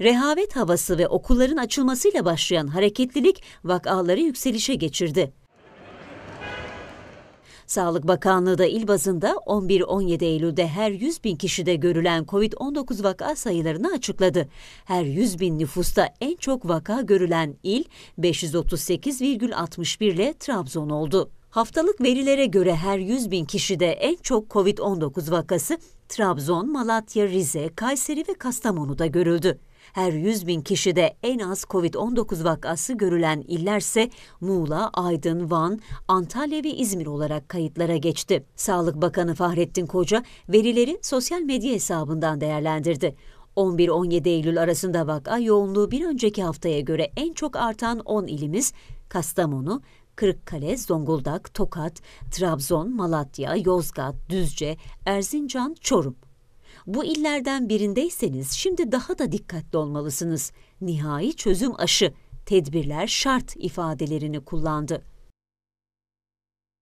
rehavet havası ve okulların açılmasıyla başlayan hareketlilik vakaları yükselişe geçirdi. Sağlık Bakanlığı da il bazında 11-17 Eylül'de her 100 bin kişide görülen COVID-19 vaka sayılarını açıkladı. Her 100 bin nüfusta en çok vaka görülen il 538,61 ile Trabzon oldu. Haftalık verilere göre her 100 bin kişide en çok COVID-19 vakası Trabzon, Malatya, Rize, Kayseri ve Kastamonu'da görüldü. Her 100 bin kişide en az COVID-19 vakası görülen illerse Muğla, Aydın, Van, Antalya ve İzmir olarak kayıtlara geçti. Sağlık Bakanı Fahrettin Koca verileri sosyal medya hesabından değerlendirdi. 11-17 Eylül arasında vaka yoğunluğu bir önceki haftaya göre en çok artan 10 ilimiz Kastamonu, Kırıkkale, Zonguldak, Tokat, Trabzon, Malatya, Yozgat, Düzce, Erzincan, Çorum. Bu illerden birindeyseniz şimdi daha da dikkatli olmalısınız. Nihai çözüm aşı, tedbirler şart ifadelerini kullandı.